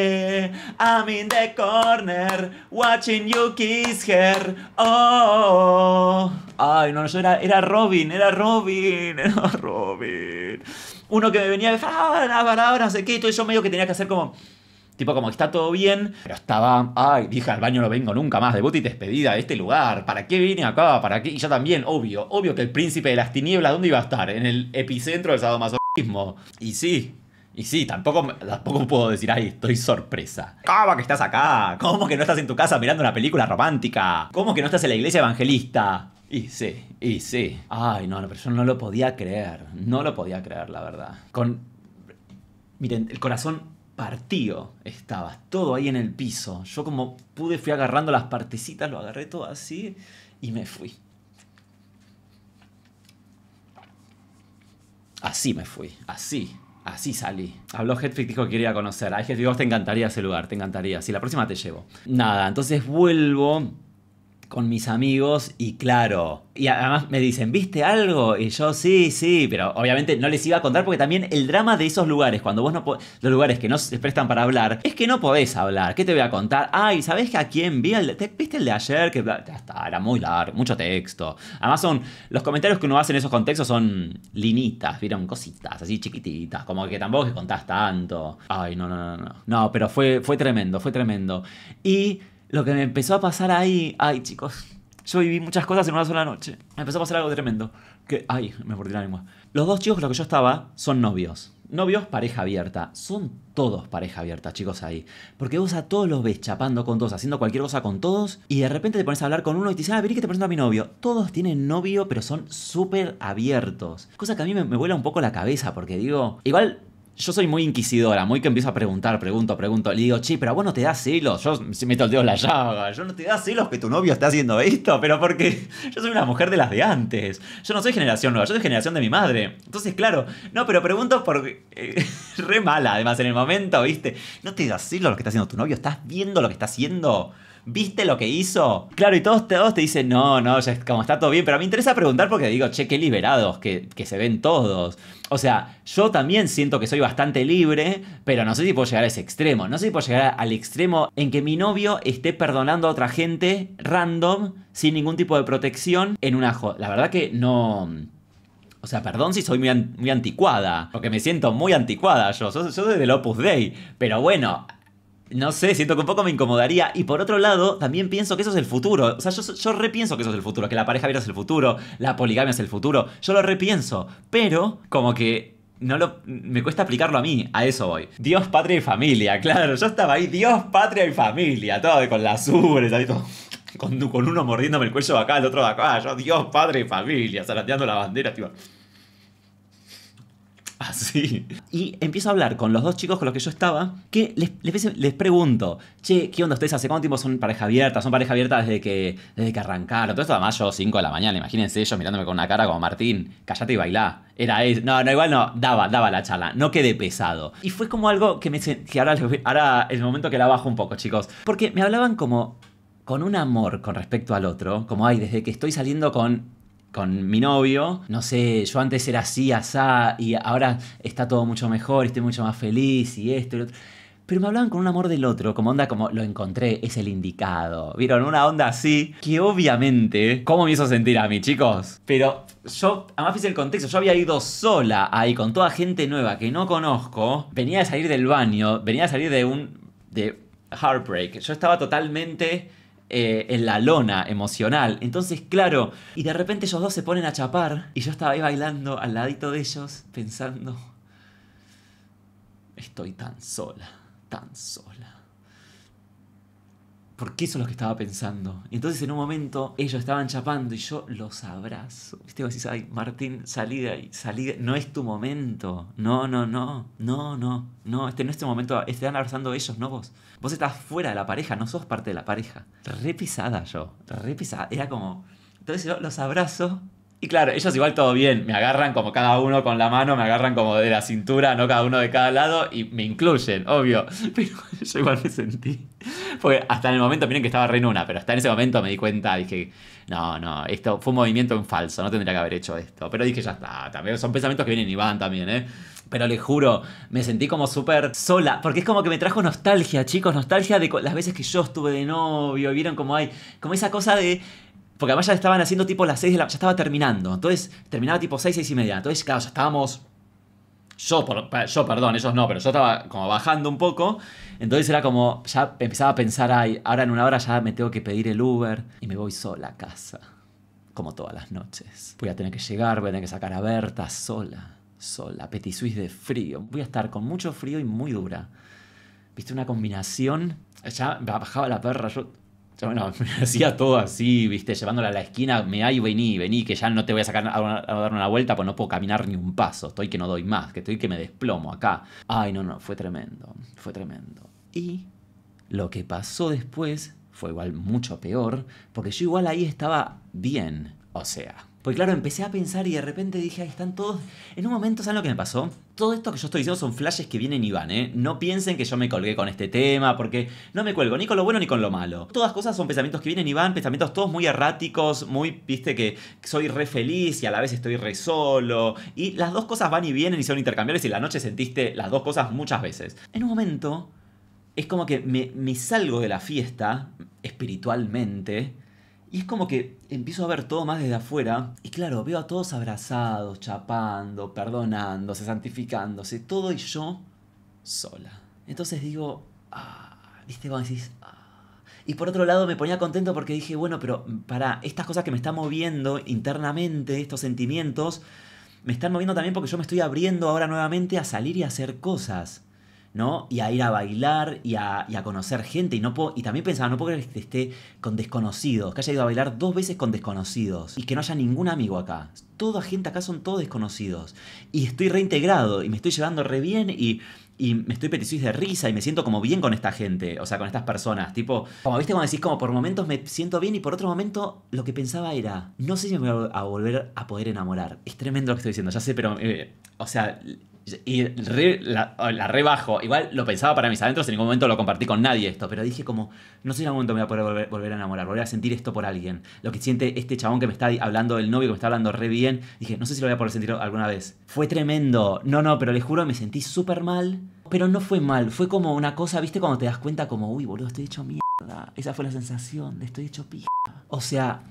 I'm in the corner, watching you kiss her. Oh, ay, no, yo era, era Robin, era Robin, [laughs] era Robin. Uno que me venía de palabra, no sé qué, todo eso medio que tenía que hacer como. Tipo, como que está todo bien, pero estaba. Ay, dije, al baño no vengo nunca más, de bote y despedida de este lugar. ¿Para qué vine acá? ¿Para qué? Y yo también, obvio, obvio que el príncipe de las tinieblas, ¿dónde iba a estar? En el epicentro del sadomasoquismo. Y sí, y sí, tampoco, puedo decir, ay, estoy sorpresa. ¿Cómo que estás acá? ¿Cómo que no estás en tu casa mirando una película romántica? ¿Cómo que no estás en la iglesia evangelista? Y sí, y sí. Ay, no, no, pero yo no lo podía creer. No lo podía creer, la verdad. Con. Miren, el corazón partido estaba, todo ahí en el piso. Yo como pude fui agarrando las partecitas, lo agarré todo así y me fui. Así me fui, así. Así salí. Habló Hedwig, dijo que quería conocer. Ay, Hedwig, vos te encantaría ese lugar, te encantaría. Si la próxima te llevo. Nada, entonces vuelvo con mis amigos y claro. Y además me dicen, ¿viste algo? Y yo, sí, sí, pero obviamente no les iba a contar porque también el drama de esos lugares, cuando vos no los lugares que no se prestan para hablar, es que no podés hablar. ¿Qué te voy a contar? Ay, ¿sabés que a quién vi? El ¿Viste el de ayer? Que ya está, era muy largo, mucho texto. Además son, los comentarios que uno hace en esos contextos son linitas, vieron, cositas así chiquititas, como que tampoco que contás tanto. Ay, no, no, no, no. No, pero fue, fue tremendo, fue tremendo. Y lo que me empezó a pasar ahí, ay chicos, yo viví muchas cosas en una sola noche. Me empezó a pasar algo tremendo. Que, ay, me mordí la lengua. Los dos chicos con los que yo estaba son novios. Novios, pareja abierta. Son todos pareja abierta, chicos, ahí. Porque vos a todos los ves chapando con todos, haciendo cualquier cosa con todos, y de repente te pones a hablar con uno y te dicen, ah, vení que te presento a mi novio. Todos tienen novio, pero son súper abiertos. Cosa que a mí me, me, vuela un poco la cabeza, porque digo, igual yo soy muy inquisidora, muy que empiezo a preguntar, pregunto, pregunto. Le digo, che, pero a vos no te da celos. Yo si meto el dedo en la llaga. Yo no te da celos que tu novio está haciendo esto, pero porque [laughs] yo soy una mujer de las de antes. Yo no soy generación nueva, yo soy generación de mi madre. Entonces, claro, no, pero pregunto porque. Eh, [laughs] re mala, además, en el momento, ¿viste? No te da celos lo que está haciendo tu novio, estás viendo lo que está haciendo. ¿viste lo que hizo? Claro, y todos, te dicen, no, no, ya, como está todo bien, pero a mí me interesa preguntar porque digo, che, qué liberados, que, que se ven todos. O sea, yo también siento que soy bastante libre, pero no sé si puedo llegar a ese extremo. No sé si puedo llegar al extremo en que mi novio esté perdonando a otra gente random, sin ningún tipo de protección, en una... La verdad que no... O sea, perdón si soy muy, anticuada, porque me siento muy anticuada yo. yo, yo soy del Opus Dei, pero bueno, no sé, siento que un poco me incomodaría. Y por otro lado, también pienso que eso es el futuro. O sea, yo, repienso que eso es el futuro, que la pareja abierta es el futuro, la poligamia es el futuro. Yo lo repienso. Pero, como que no lo, me cuesta aplicarlo a mí, a eso voy. Dios, patria y familia, claro, yo estaba ahí, Dios, patria y familia, todo con las ubres, ahí Con, uno mordiéndome el cuello de acá, el otro de acá, yo, Dios, padre y familia, Sarateando la bandera, tío. [laughs] Así. y empiezo a hablar con los dos chicos con los que yo estaba, que les, pregunto, che, ¿qué onda ustedes hace cuánto tiempo son pareja abierta? ¿Son pareja abierta desde que, desde que arrancaron? Todo esto además yo 5 de la mañana, imagínense ellos mirándome con una cara como Martín, callate y bailá. Era eso. No, no, igual no, daba, daba la charla, no quedé pesado. Y fue como algo que me que ahora, ahora es el momento que la bajo un poco, chicos. Porque me hablaban como con un amor con respecto al otro, como ay, desde que estoy saliendo con con mi novio, no sé, yo antes era así, asá, y ahora está todo mucho mejor, estoy mucho más feliz, y esto y lo otro. Pero me hablaban con un amor del otro, como onda como lo encontré, es el indicado. Vieron, una onda así, que obviamente, ¿cómo me hizo sentir a mí, chicos? Pero yo, además hice el contexto, yo había ido sola ahí con toda gente nueva que no conozco, venía de salir del baño, venía a salir de un... de heartbreak, yo estaba totalmente eh, en la lona emocional. Entonces, claro, y de repente ellos dos se ponen a chapar y yo estaba ahí bailando al ladito de ellos pensando, estoy tan sola, tan sola porque eso es lo que estaba pensando. Y entonces en un momento ellos estaban chapando y yo los abrazo. Viste, vos decís, ay, Martín, salí de ahí, salí de... No es tu momento. No, no, no. No, no. No, este no es tu momento. Están abrazando ellos, no vos. Vos estás fuera de la pareja, no sos parte de la pareja. Re pisada yo, re pisada. Era como... Entonces yo los abrazo y claro, ellos igual todo bien, me agarran como cada uno con la mano, me agarran como de la cintura, no cada uno de cada lado, y me incluyen, obvio. [laughs] Pero yo igual me sentí. Porque hasta en el momento, miren que estaba re una, pero hasta en ese momento me di cuenta, dije, no, no, esto fue un movimiento en falso, no tendría que haber hecho esto. Pero dije, ya está, también son pensamientos que vienen y van también, ¿eh? Pero les juro, me sentí como súper sola, porque es como que me trajo nostalgia, chicos, nostalgia de las veces que yo estuve de novio, y vieron como hay, como esa cosa de porque además ya estaban haciendo tipo las 6 de la... Ya estaba terminando. Entonces, terminaba tipo 6, 6 y media. Entonces, claro, ya estábamos... Yo, yo, perdón, ellos no, pero yo estaba como bajando un poco. Entonces era como, ya empezaba a pensar, ay, ahora en una hora ya me tengo que pedir el Uber y me voy sola a casa. Como todas las noches. Voy a tener que llegar, voy a tener que sacar a Berta sola, sola. Petit de frío. Voy a estar con mucho frío y muy dura. Viste, una combinación. Ya bajaba la perra, yo bueno, [laughs] me hacía todo así, viste, llevándola a la esquina, me ay, vení, vení, que ya no te voy a sacar a, dar una vuelta, pues no puedo caminar ni un paso, estoy que no doy más, que estoy que me desplomo acá. Ay, no, no, fue tremendo, fue tremendo. Y lo que pasó después fue igual mucho peor, porque yo igual ahí estaba bien, o sea, porque claro, empecé a pensar y de repente dije, ahí están todos. En un momento, ¿saben lo que me pasó? Todo esto que yo estoy diciendo son flashes que vienen y van, ¿eh? No piensen que yo me colgué con este tema, porque no me cuelgo ni con lo bueno ni con lo malo. Todas cosas son pensamientos que vienen y van, pensamientos todos muy erráticos, muy, viste, que soy re feliz y a la vez estoy re solo. Y las dos cosas van y vienen y son intercambiables y la noche sentiste las dos cosas muchas veces. En un momento, es como que me, me salgo de la fiesta espiritualmente y es como que empiezo a ver todo más desde afuera. Y claro, veo a todos abrazados, chapando, perdonándose, santificándose, todo y yo sola. Entonces digo, ah, viste, cómo decís, ah". Y por otro lado me ponía contento porque dije, bueno, pero para estas cosas que me están moviendo internamente, estos sentimientos, me están moviendo también porque yo me estoy abriendo ahora nuevamente a salir y hacer cosas. ¿no? Y a ir a bailar y a, conocer gente. Y, no y también pensaba, no puedo creer que esté con desconocidos, que haya ido a bailar dos veces con desconocidos y que no haya ningún amigo acá. Toda gente acá son todos desconocidos. Y estoy reintegrado y me estoy llevando re bien y, y me estoy peticionis de risa y me siento como bien con esta gente, o sea, con estas personas. Tipo, como viste, cuando decís, como por momentos me siento bien y por otro momento lo que pensaba era, no sé si me voy a volver a poder enamorar. Es tremendo lo que estoy diciendo, ya sé, pero, eh, o sea, y la, re rebajo. Igual lo pensaba para mis adentros, en ningún momento lo compartí con nadie esto, pero dije como, no sé en algún momento me voy a poder volver, a enamorar, volver a sentir esto por alguien. Lo que siente este chabón que me está hablando, el novio que me está hablando re bien, dije, no sé si lo voy a poder sentir alguna vez. Fue tremendo. No, no, pero les juro, me sentí súper mal. Pero no fue mal, fue como una cosa, viste, cuando te das cuenta como, uy, boludo, estoy hecho mierda. Esa fue la sensación de estoy hecho pija. O sea,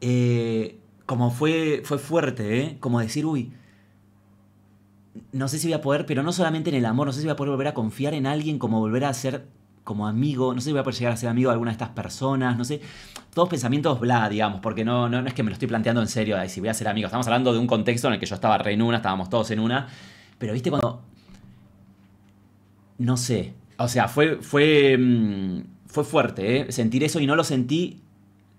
eh, como fue, fue fuerte, ¿eh? Como decir, uy no sé si voy a poder, pero no solamente en el amor, no sé si voy a poder volver a confiar en alguien, como volver a ser como amigo, no sé si voy a poder llegar a ser amigo de alguna de estas personas, no sé, todos pensamientos bla, digamos, porque no, no, es que me lo estoy planteando en serio, si voy a ser amigo, estamos hablando de un contexto en el que yo estaba re en una, estábamos todos en una, pero viste cuando, no sé, o sea, fue, fue, mm, fue fuerte, ¿eh? sentir eso y no lo sentí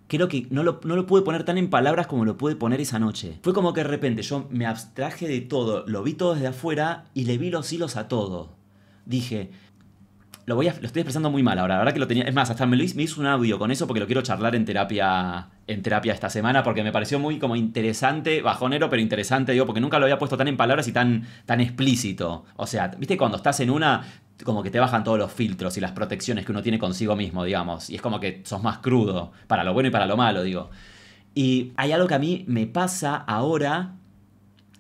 creo que no lo, pude poner tan en palabras como lo pude poner esa noche. Fue como que de repente yo me abstraje de todo, lo vi todo desde afuera y le vi los hilos a todo. Dije, lo, voy a, lo estoy expresando muy mal ahora, la verdad que lo tenía... Es más, hasta me, me hizo un audio con eso porque lo quiero charlar en terapia, en terapia esta semana porque me pareció muy como interesante, bajonero, pero interesante, digo, porque nunca lo había puesto tan en palabras y tan, tan explícito. O sea, viste cuando estás en una, como que te bajan todos los filtros y las protecciones que uno tiene consigo mismo, digamos. Y es como que sos más crudo, para lo bueno y para lo malo, digo. Y hay algo que a mí me pasa ahora,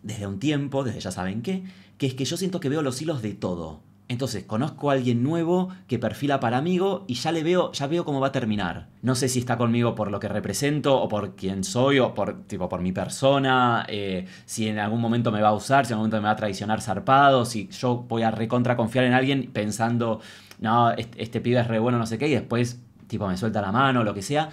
desde un tiempo, desde ya saben qué, que es que yo siento que veo los hilos de todo. Entonces, conozco a alguien nuevo que perfila para amigo y ya le veo, ya veo cómo va a terminar. No sé si está conmigo por lo que represento o por quién soy o por, tipo, por mi persona, eh, si en algún momento me va a usar, si en algún momento me va a traicionar zarpado, si yo voy a recontra confiar en alguien pensando, no, este, pibe es re bueno, no sé qué, y después, tipo, me suelta la mano, lo que sea.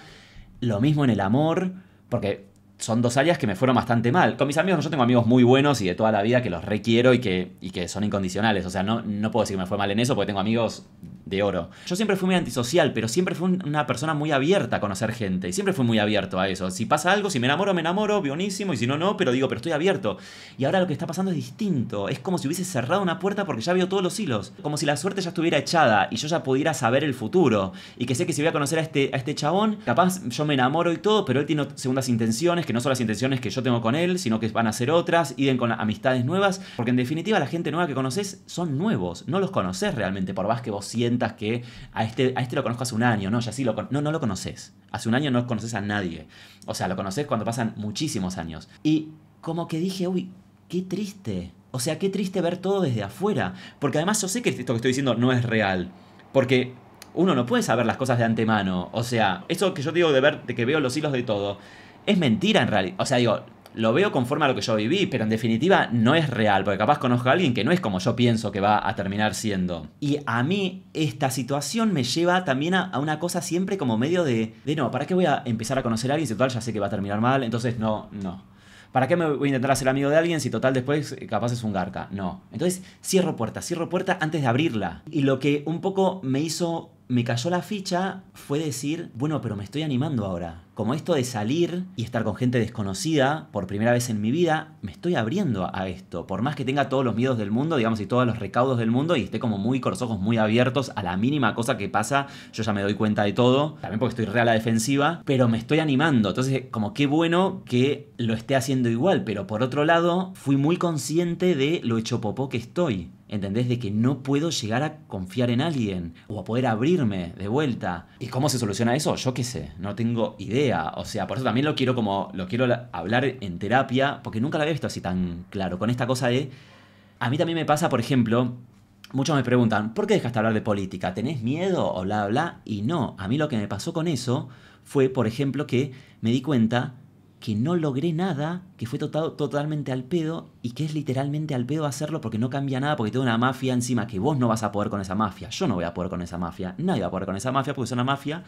Lo mismo en el amor, porque son dos áreas que me fueron bastante mal. Con mis amigos, yo tengo amigos muy buenos y de toda la vida que los requiero y que, y que son incondicionales. O sea, no, no puedo decir que me fue mal en eso porque tengo amigos de oro. Yo siempre fui muy antisocial, pero siempre fui una persona muy abierta a conocer gente. Y siempre fui muy abierto a eso. Si pasa algo, si me enamoro, me enamoro, bienísimo Y si no, no, pero digo, pero estoy abierto. Y ahora lo que está pasando es distinto. Es como si hubiese cerrado una puerta porque ya veo todos los hilos. Como si la suerte ya estuviera echada y yo ya pudiera saber el futuro. Y que sé que si voy a conocer a este, a este chabón, capaz yo me enamoro y todo, pero él tiene segundas intenciones que no son las intenciones que yo tengo con él, sino que van a ser otras, iden con amistades nuevas, porque en definitiva la gente nueva que conoces son nuevos, no los conoces realmente, por más que vos sientas que a este, a este lo conozco hace un año, no, ya sí lo no, no lo conoces. Hace un año no conoces a nadie. O sea, lo conoces cuando pasan muchísimos años. Y como que dije, uy, qué triste. O sea, qué triste ver todo desde afuera. Porque además yo sé que esto que estoy diciendo no es real. Porque uno no puede saber las cosas de antemano. O sea, eso que yo digo de ver, de que veo los hilos de todo, es mentira en realidad. O sea, digo, lo veo conforme a lo que yo viví, pero en definitiva no es real, porque capaz conozco a alguien que no es como yo pienso que va a terminar siendo. Y a mí esta situación me lleva también a, una cosa siempre como medio de, de, no, ¿para qué voy a empezar a conocer a alguien si total ya sé que va a terminar mal? Entonces no, no. ¿Para qué me voy a intentar hacer amigo de alguien si total después eh, capaz es un garca? No. Entonces cierro puerta, cierro puerta antes de abrirla. Y lo que un poco me hizo me cayó la ficha fue decir, bueno, pero me estoy animando ahora. Como esto de salir y estar con gente desconocida por primera vez en mi vida, me estoy abriendo a esto. Por más que tenga todos los miedos del mundo, digamos, y todos los recaudos del mundo, y esté como muy con los ojos muy abiertos a la mínima cosa que pasa, yo ya me doy cuenta de todo. También porque estoy re a la defensiva, pero me estoy animando. Entonces, como qué bueno que lo esté haciendo igual. Pero por otro lado, fui muy consciente de lo hecho popó que estoy. ¿Entendés? De que no puedo llegar a confiar en alguien o a poder abrirme de vuelta. ¿Y cómo se soluciona eso? Yo qué sé, no tengo idea. O sea, por eso también lo quiero como, lo quiero hablar en terapia, porque nunca la había visto así tan claro, con esta cosa de... A mí también me pasa, por ejemplo, muchos me preguntan, ¿por qué dejaste de hablar de política? ¿Tenés miedo? O bla, bla. Y no, a mí lo que me pasó con eso fue, por ejemplo, que me di cuenta que no logré nada, que fue totalmente al pedo y que es literalmente al pedo hacerlo porque no cambia nada, porque tengo una mafia encima que vos no vas a poder con esa mafia, yo no voy a poder con esa mafia, nadie va a poder con esa mafia porque es una mafia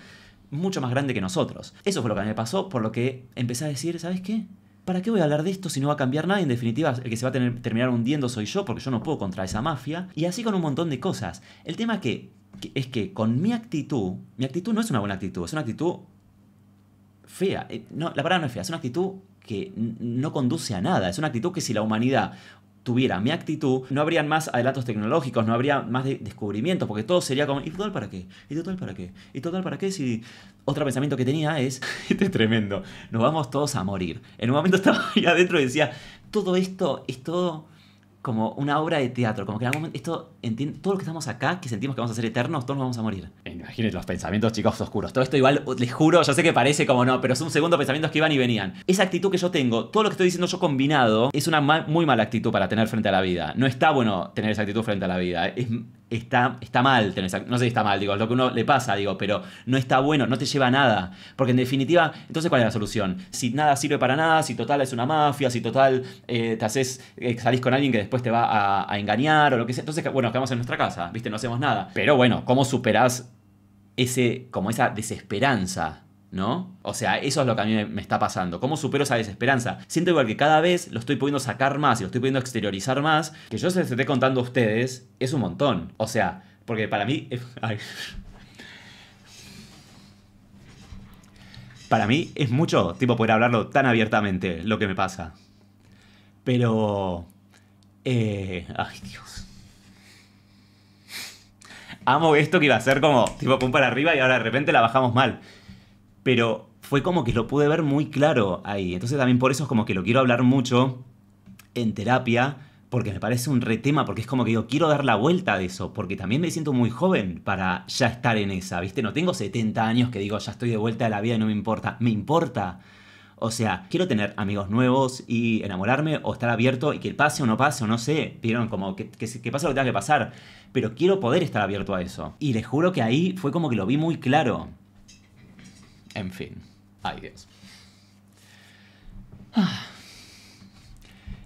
mucho más grande que nosotros. Eso fue lo que me pasó, por lo que empecé a decir, ¿sabes qué? ¿Para qué voy a hablar de esto si no va a cambiar nada? En definitiva, el que se va a terminar hundiendo soy yo porque yo no puedo contra esa mafia. Y así con un montón de cosas. El tema que es que con mi actitud, mi actitud no es una buena actitud, es una actitud fea. Eh, no, la palabra no es fea, es una actitud que no conduce a nada. Es una actitud que si la humanidad tuviera mi actitud, no habrían más adelantos tecnológicos, no habría más descubrimientos, porque todo sería como, ¿y total para qué? ¿Y total para qué? ¿Y total para qué? Si otro pensamiento que tenía es, [laughs] este es tremendo, nos vamos todos a morir. En un momento estaba ahí adentro y decía, todo esto es todo como una obra de teatro, como que en algún momento esto entiende, todos los que estamos acá, que sentimos que vamos a ser eternos, todos nos vamos a morir. Eh, Imagínense los pensamientos chicos oscuros. Todo esto igual, les juro, yo sé que parece como no, pero son segundos pensamientos que iban y venían. Esa actitud que yo tengo, todo lo que estoy diciendo yo combinado, es una muy mala actitud para tener frente a la vida. No está bueno tener esa actitud frente a la vida. Es, está, mal No sé si está mal, digo, lo que uno le pasa, digo, pero no está bueno, no te lleva a nada. Porque en definitiva, entonces, ¿cuál es la solución? Si nada sirve para nada, si total es una mafia, si total eh, te haces, eh, salís con alguien que después te va a, engañar o lo que sea. Entonces, bueno, quedamos en nuestra casa, ¿viste? No hacemos nada. Pero bueno, ¿cómo superás ese, como esa desesperanza? ¿no? O sea, eso es lo que a mí me, está pasando. ¿Cómo supero esa desesperanza? Siento igual que cada vez lo estoy pudiendo sacar más y lo estoy pudiendo exteriorizar más. Que yo se les esté contando a ustedes es un montón. O sea, porque para mí... [laughs] Ay. Para mí es mucho, tipo, poder hablarlo tan abiertamente, lo que me pasa. Pero... Eh, ay, Dios. Amo esto que iba a ser como, tipo, pum para arriba y ahora de repente la bajamos mal pero fue como que lo pude ver muy claro ahí. Entonces también por eso es como que lo quiero hablar mucho en terapia, porque me parece un retema, porque es como que digo, quiero dar la vuelta de eso, porque también me siento muy joven para ya estar en esa, ¿viste? No tengo 70 años que digo, ya estoy de vuelta a la vida y no me importa, me importa. O sea, quiero tener amigos nuevos y enamorarme o estar abierto y que pase o no pase o no sé, vieron como que, que, que pase lo que tenga que pasar, pero quiero poder estar abierto a eso. Y les juro que ahí fue como que lo vi muy claro. En fin, ay Dios. Ah.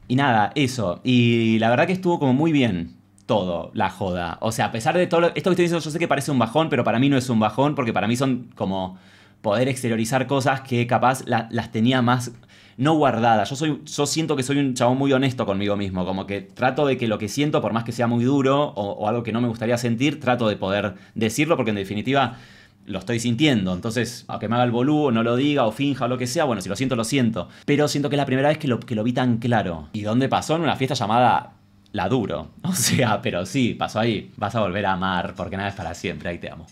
Y nada, eso. Y la verdad que estuvo como muy bien todo la joda. O sea, a pesar de todo esto que estoy diciendo, yo sé que parece un bajón, pero para mí no es un bajón porque para mí son como poder exteriorizar cosas que capaz las tenía más no guardadas. Yo soy yo siento que soy un chabón muy honesto conmigo mismo, como que trato de que lo que siento por más que sea muy duro o algo que no me gustaría sentir, trato de poder decirlo porque en definitiva lo estoy sintiendo. Entonces, aunque me haga el boludo, no lo diga o finja o lo que sea, bueno, si lo siento, lo siento. Pero siento que es la primera vez que lo, que lo vi tan claro. ¿Y dónde pasó? En una fiesta llamada La Duro. [laughs] O sea, pero sí, pasó ahí. Vas a volver a amar, porque nada es para siempre, ahí te amo.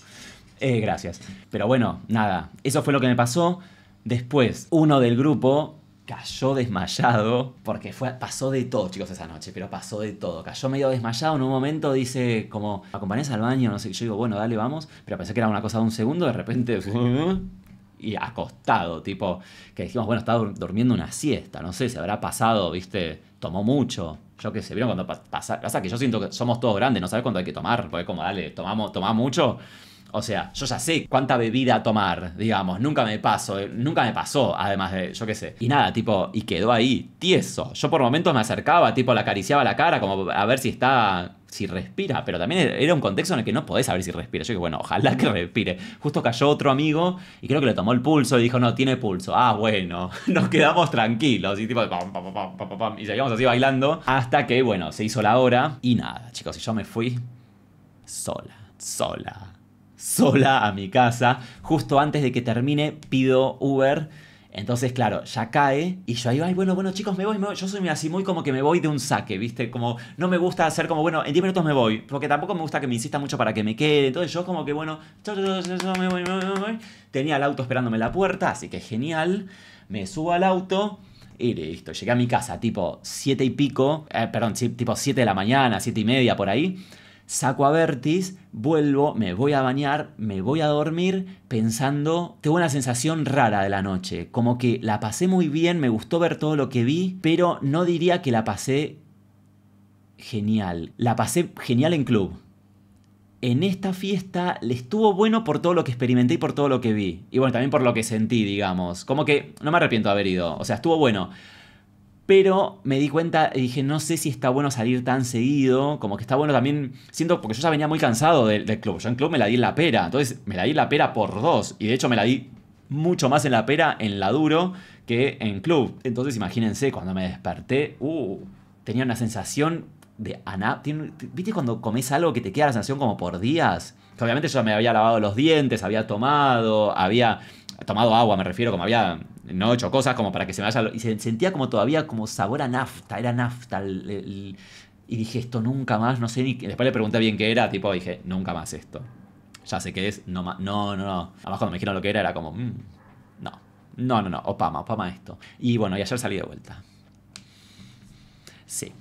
Eh, gracias. Pero bueno, nada, eso fue lo que me pasó. Después, uno del grupo cayó desmayado, porque fue, pasó de todo, chicos, esa noche, pero pasó de todo. Cayó medio desmayado, en un momento dice, como, acompañas al baño? No sé, yo digo, bueno, dale, vamos, pero pensé que era una cosa de un segundo, de repente... Y acostado, tipo, que dijimos, bueno, estaba durmiendo una siesta, no sé, se habrá pasado, viste, tomó mucho, yo qué sé, ¿vieron cuando pasa? Pasa que yo siento que somos todos grandes, no sabes cuánto hay que tomar, porque como, dale, tomamos, tomamos mucho, o sea, yo ya sé cuánta bebida tomar, digamos. Nunca me pasó, eh, nunca me pasó, además de, yo qué sé. Y nada, tipo, y quedó ahí, tieso. Yo por momentos me acercaba, tipo, le acariciaba la cara, como a ver si está si respira, pero también e-, era un contexto en el que no podés saber si respira. Yo dije, bueno, ojalá que respire. Justo cayó otro amigo y creo que le tomó el pulso y dijo, no, tiene pulso. Ah, bueno, [laughs] nos quedamos tranquilos. Y tipo, pam, pam, pam, y seguíamos así bailando hasta que, bueno, se hizo la hora y nada, chicos, y yo me fui sola, sola sola a mi casa. Justo antes de que termine, pido Uber. Entonces, claro, ya cae y yo ahí, ay, bueno, bueno, chicos, me voy, Yo soy así muy como que me voy de un saque, ¿viste? Como no me gusta hacer como, bueno, en 10 minutos me voy, porque tampoco me gusta que me insista mucho para que me quede. Entonces, yo como que, bueno, yo, me voy, me Tenía el auto esperándome en la puerta, así que genial. Me subo al auto. Y listo, llegué a mi casa tipo 7 y pico, eh, perdón, tipo 7 de la mañana, 7 y media por ahí saco a Vertis, vuelvo, me voy a bañar, me voy a dormir pensando, tengo una sensación rara de la noche, como que la pasé muy bien, me gustó ver todo lo que vi, pero no diría que la pasé genial, la pasé genial en club. En esta fiesta le estuvo bueno por todo lo que experimenté y por todo lo que vi. Y bueno, también por lo que sentí, digamos. Como que no me arrepiento de haber ido. O sea, estuvo bueno. Pero me di cuenta y dije, no sé si está bueno salir tan seguido, como que está bueno también, siento, porque yo ya venía muy cansado del, club, yo en club me la di en la pera, entonces me la di en la pera por dos, y de hecho me la di mucho más en la pera en la duro que en club. Entonces imagínense, cuando me desperté, uh, tenía una sensación de ¿Viste cuando comes algo que te queda la sensación como por días? Que obviamente yo me había lavado los dientes, había tomado, había tomado agua, me refiero, como había no hecho cosas como para que se me vaya... Y se sentía como todavía como sabor a nafta, era nafta. El, y dije, esto nunca más, no sé ni... Después le pregunté bien qué era, tipo, dije, nunca más esto. Ya sé qué es, no, más. no, no, no. Además cuando me dijeron lo que era, era como, No. Mm, no, no, no, no, opama, opama esto. Y bueno, y ayer salí de vuelta. Sí.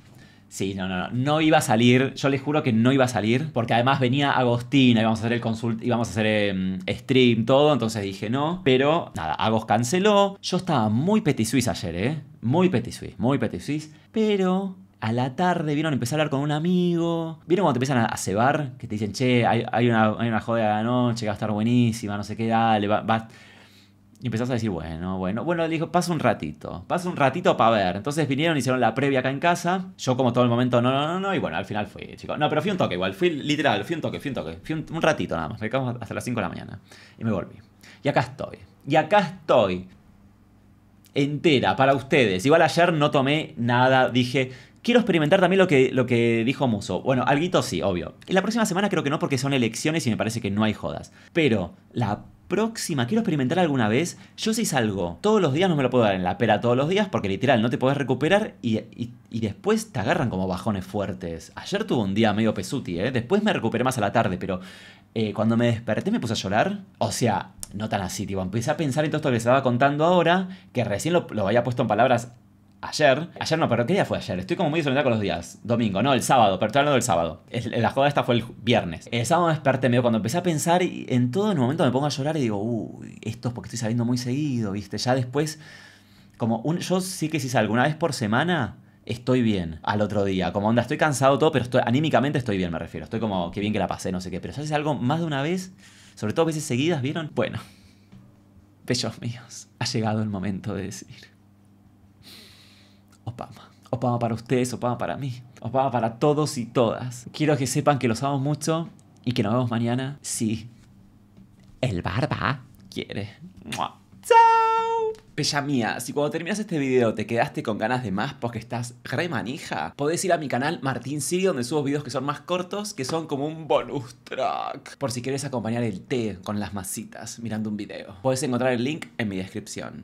Sí, no, no, no. No iba a salir. Yo les juro que no iba a salir. Porque además venía Agostina, íbamos a hacer el consult, íbamos a hacer em, stream, todo. Entonces dije no. Pero nada, Agos canceló. Yo estaba muy petisuis ayer, ¿eh? Muy petisuis, muy petisuis, Pero a la tarde vieron, empezar a hablar con un amigo. ¿Vieron cuando te empiezan a cebar? Que te dicen, che, hay, una, hay joda de la noche que va a estar buenísima, no sé qué, dale, va, va, y empezás a decir, bueno, bueno, bueno, le dijo, pasa un ratito, pasa un ratito para ver. Entonces vinieron, hicieron la previa acá en casa. Yo como todo el momento, no, no, no, no, y bueno, al final fui, chicos. No, pero fui un toque igual, fui literal, fui un toque, fui un toque, fui un, ratito nada más, me hasta las 5 de la mañana. Y me volví. Y acá estoy, y acá estoy. Entera, para ustedes. Igual ayer no tomé nada, dije, Quiero experimentar también lo que, lo que dijo Muso. Bueno, alguito sí, obvio. la próxima semana creo que no porque son elecciones y me parece que no hay jodas. Pero la próxima, quiero experimentar alguna vez. Yo sí salgo todos los días, no me lo puedo dar en la pera todos los días, porque literal no te podés recuperar y, después te agarran como bajones fuertes. Ayer tuve un día medio pesuti, ¿eh? después me recuperé más a la tarde, pero eh, cuando me desperté me puse a llorar. O sea, no tan así, tipo, empecé a pensar en todo esto que les estaba contando ahora, que recién lo, lo había puesto en palabras ayer. Ayer no, pero ¿qué día fue ayer? Estoy como muy desorientado con los días. Domingo, no, el sábado, pero estoy hablando del sábado. la joda esta fue el viernes. El sábado me desperté medio cuando empecé a pensar y en todo el momento me pongo a llorar y digo, uy, esto es porque estoy saliendo muy seguido, ¿viste? Ya después, como un, yo sí que si salgo una vez por semana, estoy bien al otro día. Como onda, estoy cansado todo, pero anímicamente estoy bien, me refiero. Estoy como, qué bien que la pasé, no sé qué. Pero ya es algo más de una vez, sobre todo veces seguidas, ¿vieron? Bueno, bellos míos, ha llegado el momento de decir os Opama para ustedes, Opama para mí, os Opama para todos y todas. Quiero que sepan que los amo mucho y que nos vemos mañana si el barba quiere. ¡Chao! Bella mía, si cuando terminas este video te quedaste con ganas de más porque estás re manija, podés ir a mi canal Martín Siri donde subo videos que son más cortos, que son como un bonus track. Por si quieres acompañar el té con las masitas mirando un video. Podés encontrar el link en mi descripción.